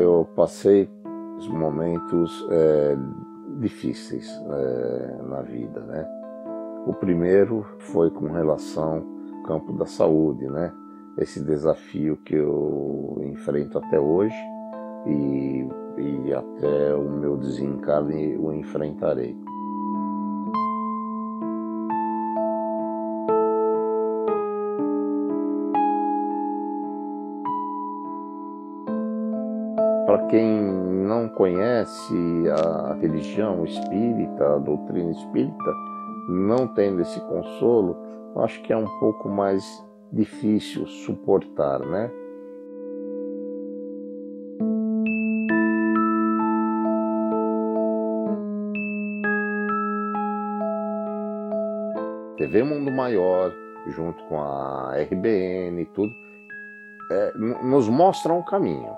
eu passei momentos é, difíceis é, na vida, né? O primeiro foi com relação ao campo da saúde, né? Esse desafio que eu enfrento até hoje e, e até o meu desencarne o enfrentarei. quem não conhece a religião espírita, a doutrina espírita, não tendo esse consolo, acho que é um pouco mais difícil suportar, né? TV Mundo Maior, junto com a RBN e tudo, é, nos mostra um caminho.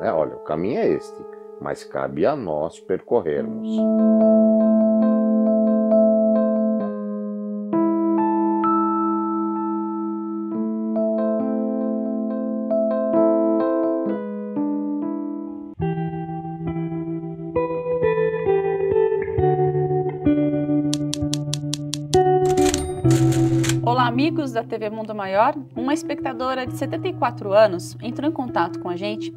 É, olha, o caminho é este, mas cabe a nós percorrermos. Olá, amigos da TV Mundo Maior. Uma espectadora de 74 anos entrou em contato com a gente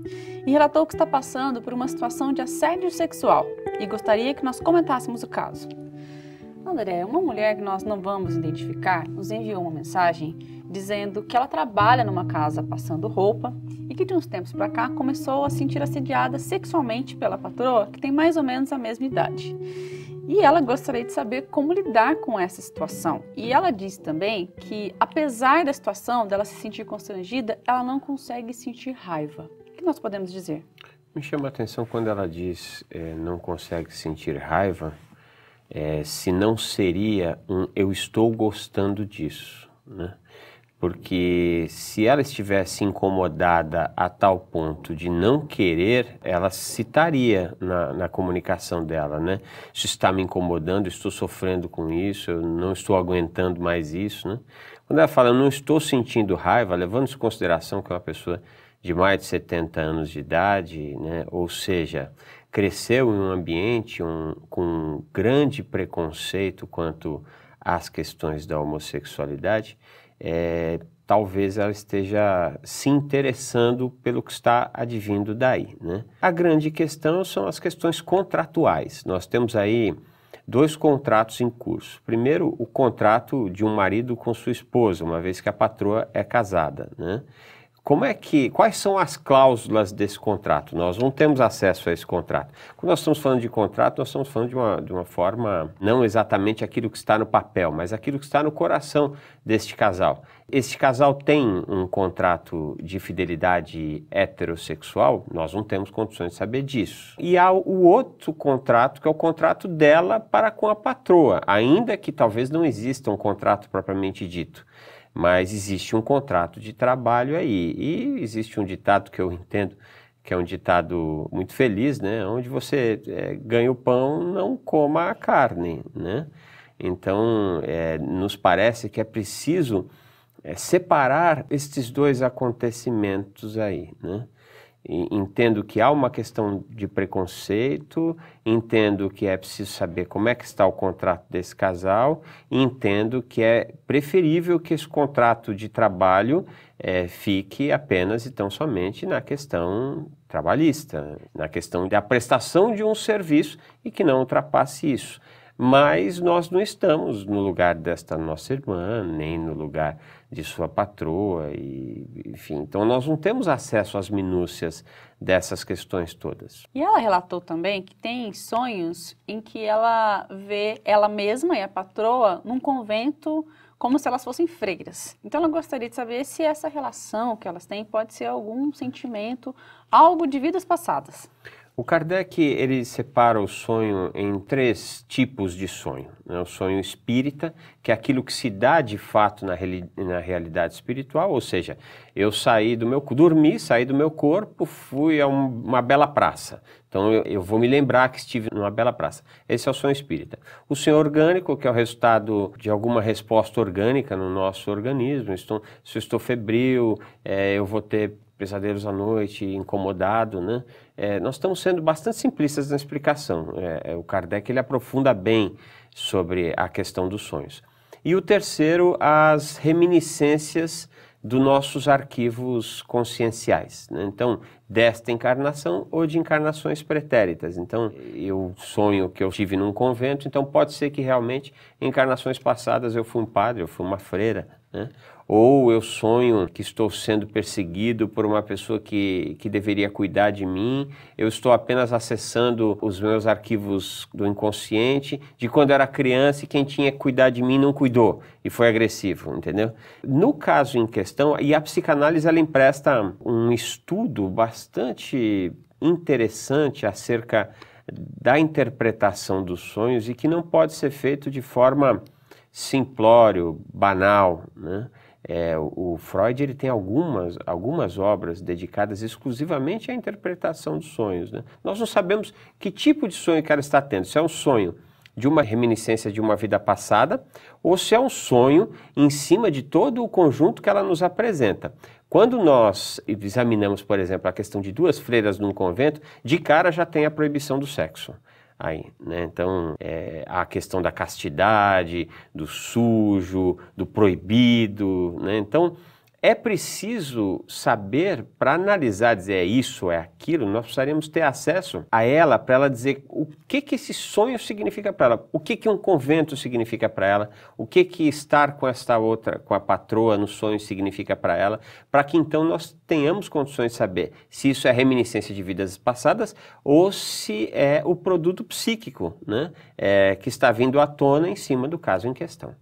e relatou que está passando por uma situação de assédio sexual e gostaria que nós comentássemos o caso. André, uma mulher que nós não vamos identificar nos enviou uma mensagem dizendo que ela trabalha numa casa passando roupa e que de uns tempos para cá começou a sentir assediada sexualmente pela patroa, que tem mais ou menos a mesma idade e ela gostaria de saber como lidar com essa situação. E ela diz também que, apesar da situação dela se sentir constrangida, ela não consegue sentir raiva. O que nós podemos dizer? Me chama a atenção quando ela diz é, não consegue sentir raiva, é, se não seria um eu estou gostando disso, né? porque se ela estivesse incomodada a tal ponto de não querer, ela citaria na, na, comunicação dela, né? Isso está me incomodando, estou sofrendo com isso, eu não estou aguentando mais isso, né? Quando ela fala, não estou sentindo raiva, levando em consideração que é uma pessoa de mais de 70 anos de idade, né? Ou seja, cresceu em um ambiente um, com um grande preconceito quanto às questões da homossexualidade, é, talvez ela esteja se interessando pelo que está advindo daí. Né? A grande questão são as questões contratuais. Nós temos aí dois contratos em curso. Primeiro, o contrato de um marido com sua esposa, uma vez que a patroa é casada. Né? como é que, quais são as cláusulas desse contrato? Nós não temos acesso a esse contrato. Quando nós estamos falando de contrato, nós estamos falando de uma, de uma forma, não exatamente aquilo que está no papel, mas aquilo que está no coração deste casal. Este casal tem um contrato de fidelidade heterossexual? Nós não temos condições de saber disso. E há o outro contrato, que é o contrato dela para com a patroa, ainda que talvez não exista um contrato propriamente dito. Mas existe um contrato de trabalho aí. E existe um ditado que eu entendo que é um ditado muito feliz, né? Onde você é, ganha o pão, não coma a carne, né? Então, é, nos parece que é preciso é, separar estes dois acontecimentos aí, né? entendo que há uma questão de preconceito, entendo que é preciso saber como é que está o contrato desse casal, entendo que é preferível que esse contrato de trabalho é, fique apenas e tão somente na questão trabalhista, na questão da prestação de um serviço e que não ultrapasse isso. Mas nós não estamos no lugar desta nossa irmã, nem no lugar de sua patroa, e, enfim. Então nós não temos acesso às minúcias dessas questões todas. E ela relatou também que tem sonhos em que ela vê ela mesma e a patroa num convento como se elas fossem freiras. Então ela gostaria de saber se essa relação que elas têm pode ser algum sentimento, algo de vidas passadas. O Kardec ele separa o sonho em três tipos de sonho. Né? O sonho espírita, que é aquilo que se dá de fato na, na realidade espiritual, ou seja, eu saí do meu dormi, saí do meu corpo, fui a um, uma bela praça. Então eu, eu, vou me lembrar que estive numa bela praça. Esse é o sonho espírita. O sonho orgânico, que é o resultado de alguma resposta orgânica no nosso organismo. se eu estou febril, é, eu vou ter pesadelos à noite, incomodado, né? É, nós estamos sendo bastante simplistas na explicação. É, é, o Kardec ele aprofunda bem sobre a questão dos sonhos. E o terceiro, as reminiscências dos nossos arquivos conscienciais. Né? Então, desta encarnação ou de encarnações pretéritas. Então, eu sonho que eu tive num convento, então pode ser que realmente em encarnações passadas eu fui um padre, eu fui uma freira, né? ou eu sonho que estou sendo perseguido por uma pessoa que, que deveria cuidar de mim, eu estou apenas acessando os meus arquivos do inconsciente de quando eu era criança e quem tinha que cuidar de mim não cuidou e foi agressivo, entendeu? No caso em questão, e a psicanálise ela empresta um estudo bastante interessante acerca da interpretação dos sonhos e que não pode ser feito de forma simplório, banal, né? É, o Freud ele tem algumas, algumas obras dedicadas exclusivamente à interpretação dos sonhos. Né? Nós não sabemos que tipo de sonho que ela está tendo, se é um sonho de uma reminiscência de uma vida passada ou se é um sonho em cima de todo o conjunto que ela nos apresenta. Quando nós examinamos, por exemplo, a questão de duas freiras num convento, de cara já tem a proibição do sexo aí, né? Então, é, a questão da castidade, do sujo, do proibido, né? Então, é preciso saber para analisar, dizer é isso, é aquilo, nós precisaremos ter acesso a ela para ela dizer o que que esse sonho significa para ela, o que que um convento significa para ela, o que que estar com esta outra, com a patroa no sonho significa para ela, para que então nós tenhamos condições de saber se isso é reminiscência de vidas passadas ou se é o produto psíquico, né, é, que está vindo à tona em cima do caso em questão.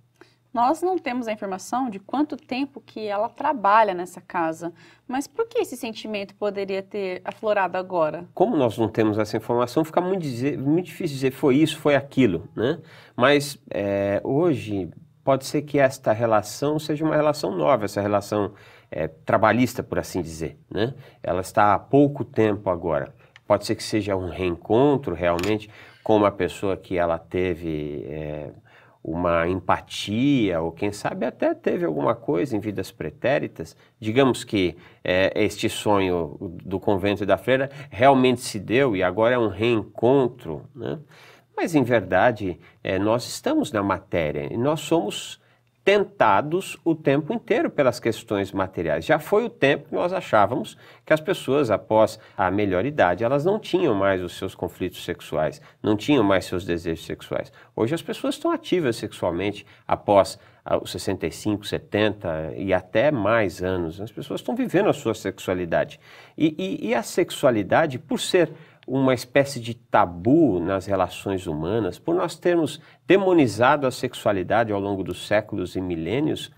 Nós não temos a informação de quanto tempo que ela trabalha nessa casa, mas por que esse sentimento poderia ter aflorado agora? Como nós não temos essa informação, fica muito, dizer, muito difícil dizer foi isso, foi aquilo, né? Mas é, hoje pode ser que esta relação seja uma relação nova, essa relação é, trabalhista, por assim dizer, né? Ela está há pouco tempo agora. Pode ser que seja um reencontro realmente com uma pessoa que ela teve... É, uma empatia, ou quem sabe até teve alguma coisa em vidas pretéritas. Digamos que é, este sonho do convento e da freira realmente se deu e agora é um reencontro, né? Mas, em verdade, é, nós estamos na matéria e nós somos tentados o tempo inteiro pelas questões materiais. Já foi o tempo que nós achávamos que as pessoas, após a melhor idade, elas não tinham mais os seus conflitos sexuais, não tinham mais seus desejos sexuais. Hoje as pessoas estão ativas sexualmente após ah, os 65, 70 e até mais anos. As pessoas estão vivendo a sua sexualidade. E, e, e a sexualidade, por ser uma espécie de tabu nas relações humanas, por nós termos demonizado a sexualidade ao longo dos séculos e milênios,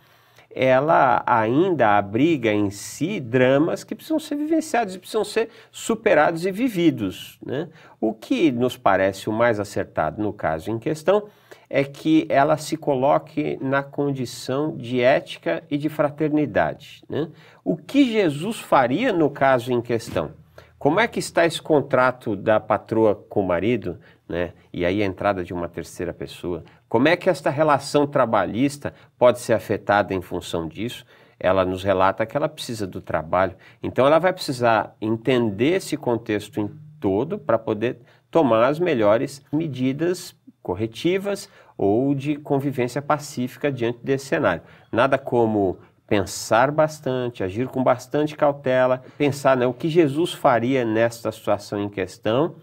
ela ainda abriga em si dramas que precisam ser vivenciados e precisam ser superados e vividos. Né? O que nos parece o mais acertado no caso em questão é que ela se coloque na condição de ética e de fraternidade. Né? O que Jesus faria no caso em questão? Como é que está esse contrato da patroa com o marido, né? E aí a entrada de uma terceira pessoa. Como é que esta relação trabalhista pode ser afetada em função disso? Ela nos relata que ela precisa do trabalho. Então ela vai precisar entender esse contexto em todo para poder tomar as melhores medidas corretivas ou de convivência pacífica diante desse cenário. Nada como pensar bastante, agir com bastante cautela, pensar né, o que Jesus faria nesta situação em questão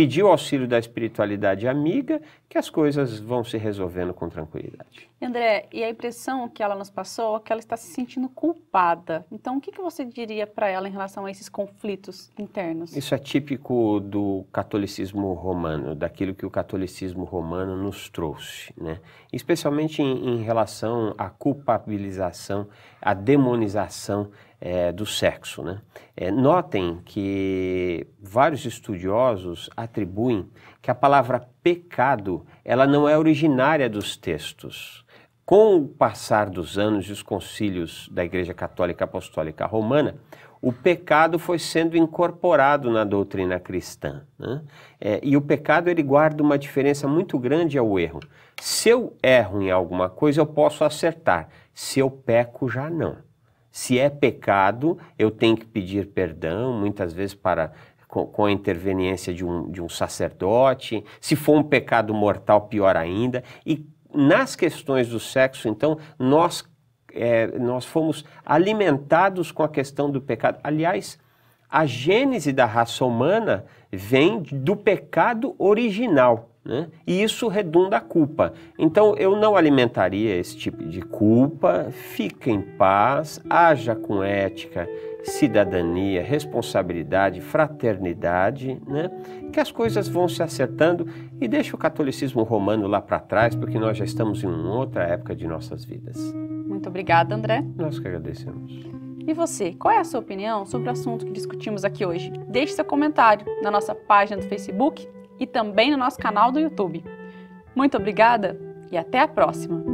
pedir o auxílio da espiritualidade amiga, que as coisas vão se resolvendo com tranquilidade. André, e a impressão que ela nos passou é que ela está se sentindo culpada. Então, o que, que você diria para ela em relação a esses conflitos internos? Isso é típico do catolicismo romano, daquilo que o catolicismo romano nos trouxe, né? Especialmente em, em relação à culpabilização, à demonização é, do sexo. Né? É, notem que vários estudiosos atribuem que a palavra pecado ela não é originária dos textos. Com o passar dos anos e os concílios da Igreja Católica Apostólica Romana, o pecado foi sendo incorporado na doutrina cristã. Né? É, e o pecado ele guarda uma diferença muito grande ao erro. Se eu erro em alguma coisa, eu posso acertar. Se eu peco, já não. Se é pecado, eu tenho que pedir perdão, muitas vezes para com, a interveniência de um, de um sacerdote. Se for um pecado mortal, pior ainda. E nas questões do sexo, então, nós, é, nós fomos alimentados com a questão do pecado. Aliás, a gênese da raça humana vem do pecado original. Né? E isso redunda a culpa. Então eu não alimentaria esse tipo de culpa, fica em paz, haja com ética, cidadania, responsabilidade, fraternidade, né? que as coisas vão se acertando e deixa o catolicismo romano lá para trás, porque nós já estamos em uma outra época de nossas vidas. Muito obrigada, André. Nós que agradecemos. E você, qual é a sua opinião sobre o assunto que discutimos aqui hoje? Deixe seu comentário na nossa página do Facebook e também no nosso canal do YouTube. Muito obrigada e até a próxima!